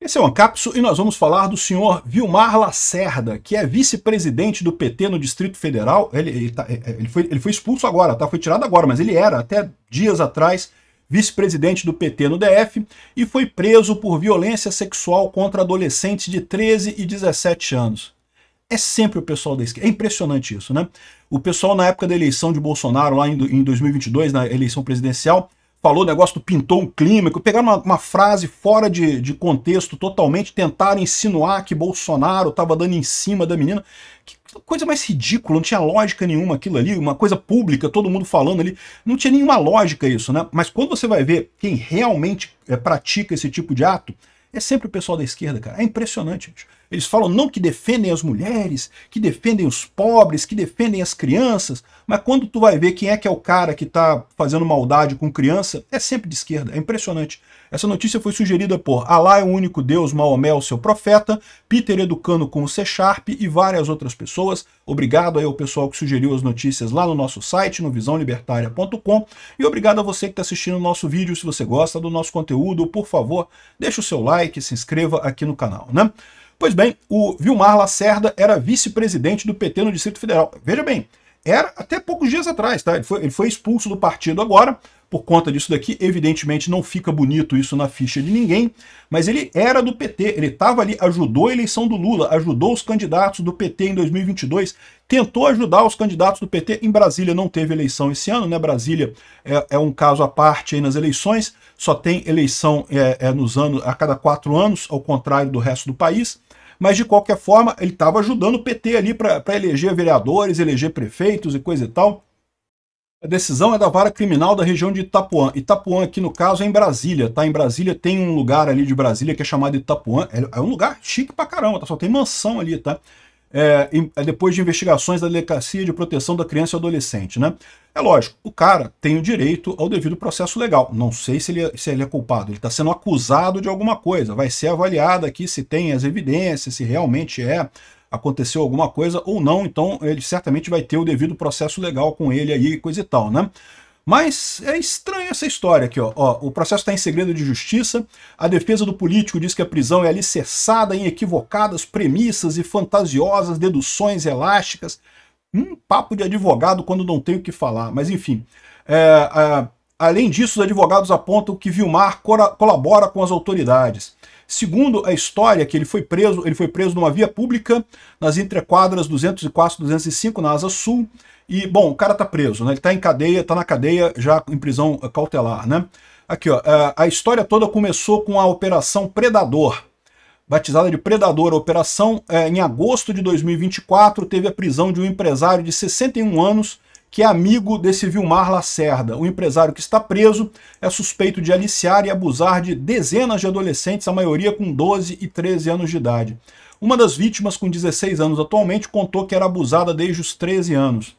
Esse é o Ancapso e nós vamos falar do senhor Vilmar Lacerda, que é vice-presidente do PT no Distrito Federal. Ele, ele, tá, é, é, ele, foi, ele, foi, expulso agora, tá? Foi tirado agora, mas ele era até dias atrás vice-presidente do PT no DF e foi preso por violência sexual contra adolescentes de 13 e 17 anos. É sempre o pessoal da esquerda. É impressionante isso, né? O pessoal na época da eleição de Bolsonaro, lá em, em 2022, na eleição presidencial, falou o negócio do pintou um clima, que pegaram uma, uma frase fora de, de contexto totalmente, tentaram insinuar que Bolsonaro estava dando em cima da menina. Que coisa mais ridícula, não tinha lógica nenhuma aquilo ali, uma coisa pública, todo mundo falando ali. Não tinha nenhuma lógica isso, né? Mas quando você vai ver quem realmente é, pratica esse tipo de ato, é sempre o pessoal da esquerda, cara. É impressionante, gente. Eles falam não que defendem as mulheres, que defendem os pobres, que defendem as crianças, mas quando tu vai ver quem é que é o cara que está fazendo maldade com criança, é sempre de esquerda. É impressionante. Essa notícia foi sugerida por Alá é o único Deus, Maomé é o seu profeta, Peter Educano com o C Sharp e várias outras pessoas. Obrigado aí ao pessoal que sugeriu as notícias lá no nosso site, no visãolibertaria.com. E obrigado a você que está assistindo o nosso vídeo. Se você gosta do nosso conteúdo, por favor, deixa o seu like, se inscreva aqui no canal, né? Pois bem, o Vilmar Lacerda era vice-presidente do PT no Distrito Federal. Veja bem, era até poucos dias atrás, tá? Ele foi, ele foi expulso do partido agora, por conta disso daqui, evidentemente não fica bonito isso na ficha de ninguém, mas ele era do PT, ele estava ali, ajudou a eleição do Lula, ajudou os candidatos do PT em 2022, tentou ajudar os candidatos do PT. Em Brasília não teve eleição esse ano, né? Brasília é, é um caso à parte aí nas eleições, só tem eleição é, é, nos anos, a cada quatro anos, ao contrário do resto do país mas de qualquer forma ele estava ajudando o PT ali para eleger vereadores, eleger prefeitos e coisa e tal. A decisão é da vara criminal da região de Itapuã. Itapuã, aqui no caso, é em Brasília, tá? Em Brasília tem um lugar ali de Brasília que é chamado Itapuã. É, é um lugar chique pra caramba, tá? Só tem mansão ali, tá? É, é depois de investigações da Delegacia de Proteção da Criança e Adolescente, né? É lógico, o cara tem o direito ao devido processo legal. Não sei se ele, é, se ele é culpado, ele está sendo acusado de alguma coisa. Vai ser avaliado aqui se tem as evidências, se realmente é, aconteceu alguma coisa ou não, então ele certamente vai ter o devido processo legal com ele aí, coisa e tal, né? Mas é estranha essa história aqui, ó. ó o processo está em segredo de justiça, a defesa do político diz que a prisão é alicerçada em equivocadas premissas e fantasiosas deduções elásticas. Um papo de advogado quando não tem o que falar, mas enfim. É, é além disso, os advogados apontam que Vilmar colabora com as autoridades. Segundo a história, que ele foi preso, ele foi preso numa via pública, nas entrequadras 204 e 205, na Asa Sul. E, bom, o cara tá preso, né? Ele tá em cadeia, tá na cadeia, já em prisão cautelar, né? Aqui, ó, é, a história toda começou com a Operação Predador, batizada de Predador Operação, é, em agosto de 2024, teve a prisão de um empresário de 61 anos que é amigo desse Vilmar Lacerda. O empresário que está preso é suspeito de aliciar e abusar de dezenas de adolescentes, a maioria com 12 e 13 anos de idade. Uma das vítimas, com 16 anos atualmente, contou que era abusada desde os 13 anos.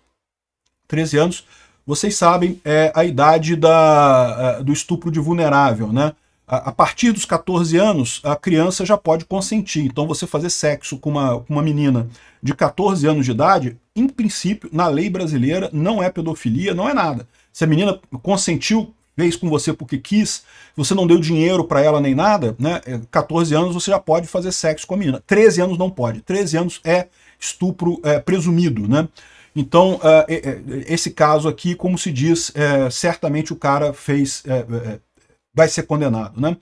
13 anos, vocês sabem, é a idade da, é, do estupro de vulnerável, né? a partir dos 14 anos, a criança já pode consentir. Então, você fazer sexo com uma, com uma menina de 14 anos de idade, em princípio, na lei brasileira, não é pedofilia, não é nada. Se a menina consentiu, fez com você porque quis, você não deu dinheiro para ela nem nada, né? 14 é, anos você já pode fazer sexo com a menina. 13 anos não pode. 13 anos é estupro é, presumido, né? Então, é, é, esse caso aqui, como se diz, certamente o cara fez vai ser condenado, né?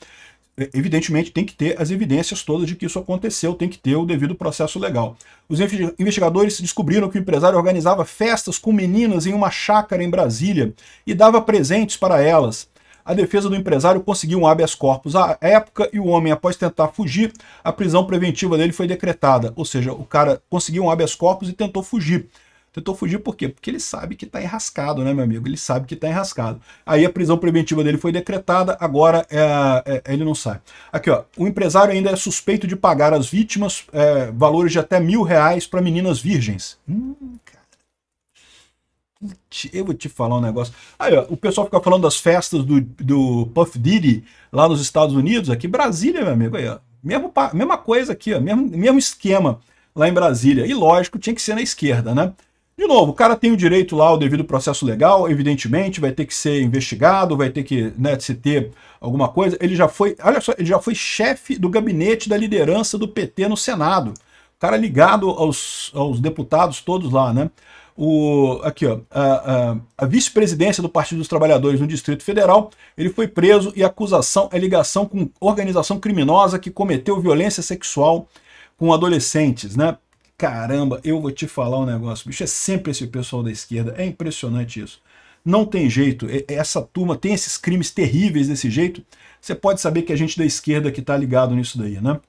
Evidentemente, tem que ter as evidências todas de que isso aconteceu, tem que ter o devido processo legal. Os investigadores descobriram que o empresário organizava festas com meninas em uma chácara em Brasília e dava presentes para elas. A defesa do empresário conseguiu um habeas corpus à época e o homem, após tentar fugir, a prisão preventiva dele foi decretada. Ou seja, o cara conseguiu um habeas corpus e tentou fugir. Tentou fugir por quê? Porque ele sabe que está enrascado, né, meu amigo? Ele sabe que está enrascado. Aí a prisão preventiva dele foi decretada, agora é, é, é, ele não sai. Aqui, ó. O empresário ainda é suspeito de pagar às vítimas é, valores de até mil reais para meninas virgens. Hum, cara. Eu vou te falar um negócio. Aí, ó, o pessoal fica falando das festas do, do Puff Diddy lá nos Estados Unidos, aqui Brasília, meu amigo. Aí, ó. Mesmo, mesma coisa aqui, ó, mesmo, mesmo esquema lá em Brasília. E lógico, tinha que ser na esquerda, né? De novo, o cara tem o direito lá ao devido processo legal, evidentemente, vai ter que ser investigado, vai ter que né, se ter alguma coisa. Ele já foi, olha só, ele já foi chefe do gabinete da liderança do PT no Senado. O cara ligado aos, aos deputados todos lá, né? O, aqui, ó, a, a, a vice-presidência do Partido dos Trabalhadores no Distrito Federal, ele foi preso e a acusação é ligação com organização criminosa que cometeu violência sexual com adolescentes, né? caramba, eu vou te falar um negócio, bicho, é sempre esse pessoal da esquerda, é impressionante isso. Não tem jeito, essa turma tem esses crimes terríveis desse jeito, você pode saber que a é gente da esquerda que está ligado nisso daí, né?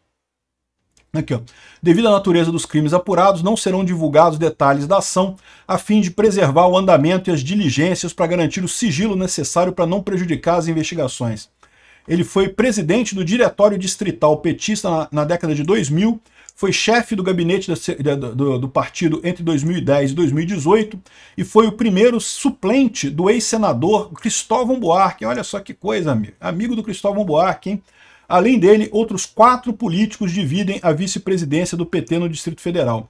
Aqui, ó. Devido à natureza dos crimes apurados, não serão divulgados detalhes da ação a fim de preservar o andamento e as diligências para garantir o sigilo necessário para não prejudicar as investigações. Ele foi presidente do Diretório Distrital Petista na, na década de 2000 foi chefe do gabinete da, do, do, partido entre 2010 e 2018 e foi o primeiro suplente do ex-senador Cristóvão Buarque. Olha só que coisa, amigo, amigo do Cristóvão Buarque, hein? Além dele, outros quatro políticos dividem a vice-presidência do PT no Distrito Federal.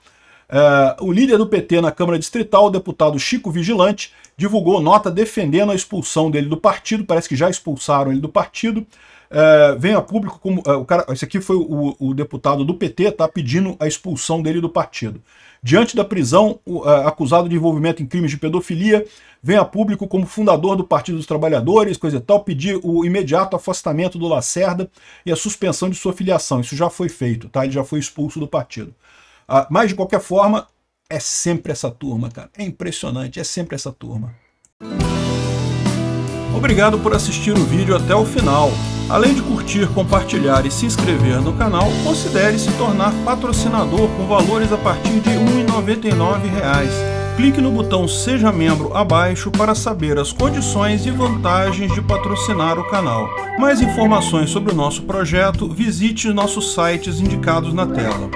Uh, o líder do PT na Câmara Distrital, o deputado Chico Vigilante, divulgou nota defendendo a expulsão dele do partido, parece que já expulsaram ele do partido. Uh, vem a público como. Uh, o cara, esse aqui foi o, o, deputado do PT, tá pedindo a expulsão dele do partido. Diante da prisão, o, acusado de envolvimento em crimes de pedofilia, vem a público como fundador do Partido dos Trabalhadores, coisa e tal, pedir o imediato afastamento do Lacerda e a suspensão de sua filiação. Isso já foi feito, tá? Ele já foi expulso do partido. Ah, mas, de qualquer forma, é sempre essa turma, cara. É impressionante, é sempre essa turma. Obrigado por assistir o vídeo até o final. Além de curtir, compartilhar e se inscrever no canal, considere se tornar patrocinador com valores a partir de R$ 1,99 clique no botão Seja Membro abaixo para saber as condições e vantagens de patrocinar o canal. Mais informações sobre o nosso projeto, visite nossos sites indicados na tela.